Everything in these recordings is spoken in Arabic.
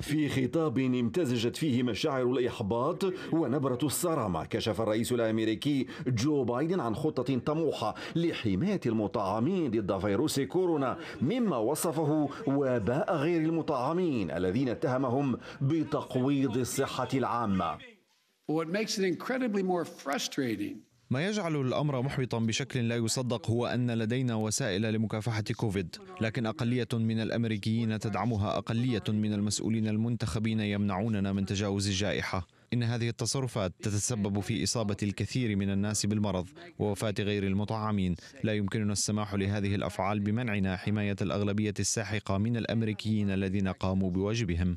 في خطاب امتزجت فيه مشاعر الإحباط ونبرة الصرامة كشف الرئيس الأمريكي جو بايدن عن خطة طموحة لحماية المطعمين ضد فيروس كورونا مما وصفه وباء غير المطعمين الذين اتهمهم بتقويض الصحة العامة. What makes it incredibly more frustrating ما يجعل الأمر محبطا بشكل لا يصدق هو أن لدينا وسائل لمكافحة كوفيد لكن أقلية من الأمريكيين تدعمها أقلية من المسؤولين المنتخبين يمنعوننا من تجاوز الجائحة إن هذه التصرفات تتسبب في إصابة الكثير من الناس بالمرض ووفاة غير المطعمين لا يمكننا السماح لهذه الأفعال بمنعنا حماية الأغلبية الساحقة من الأمريكيين الذين قاموا بواجبهم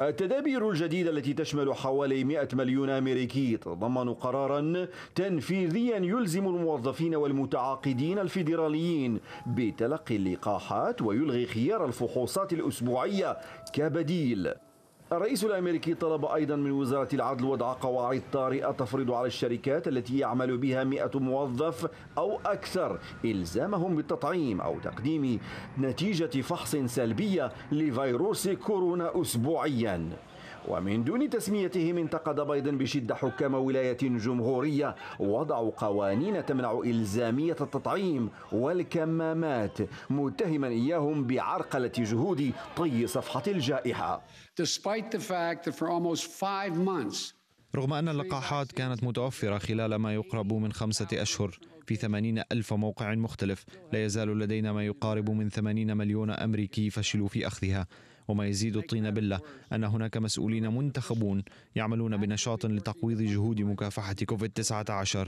التدابير الجديدة التي تشمل حوالي 100 مليون أمريكي تتضمن قرارا تنفيذيا يلزم الموظفين والمتعاقدين الفيدراليين بتلقي اللقاحات ويلغي خيار الفحوصات الأسبوعية كبديل الرئيس الامريكي طلب ايضا من وزاره العدل وضع قواعد طارئه تفرض على الشركات التي يعمل بها 100 موظف او اكثر الزامهم بالتطعيم او تقديم نتيجه فحص سلبيه لفيروس كورونا اسبوعيا ومن دون تسميتهم انتقد بايدن بشدة حكام ولاية جمهورية وضعوا قوانين تمنع إلزامية التطعيم والكمامات متهما إياهم بعرقلة جهود طي صفحة الجائحة رغم أن اللقاحات كانت متوفرة خلال ما يقرب من خمسة أشهر في ثمانين ألف موقع مختلف لا يزال لدينا ما يقارب من 80 مليون أمريكي فشلوا في أخذها وما يزيد الطين بلة أن هناك مسؤولين منتخبون يعملون بنشاط لتقويض جهود مكافحة كوفيد-19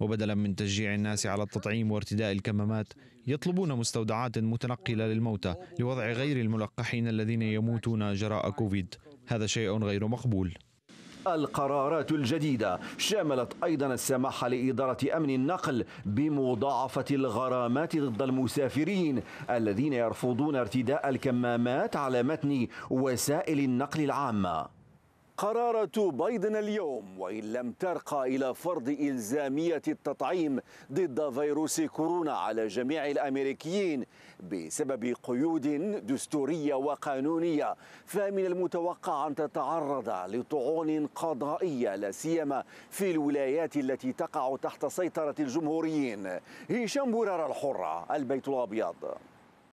وبدلا من تشجيع الناس على التطعيم وارتداء الكمامات يطلبون مستودعات متنقلة للموتى لوضع غير الملقحين الذين يموتون جراء كوفيد هذا شيء غير مقبول القرارات الجديدة شملت أيضا السماح لإدارة أمن النقل بمضاعفة الغرامات ضد المسافرين الذين يرفضون ارتداء الكمامات على متن وسائل النقل العامة قرارة بايدن اليوم وإن لم ترقى إلى فرض إلزامية التطعيم ضد فيروس كورونا على جميع الأمريكيين بسبب قيود دستورية وقانونية فمن المتوقع أن تتعرض لطعون قضائية لا سيما في الولايات التي تقع تحت سيطرة الجمهوريين هشام بورار الحرة البيت الأبيض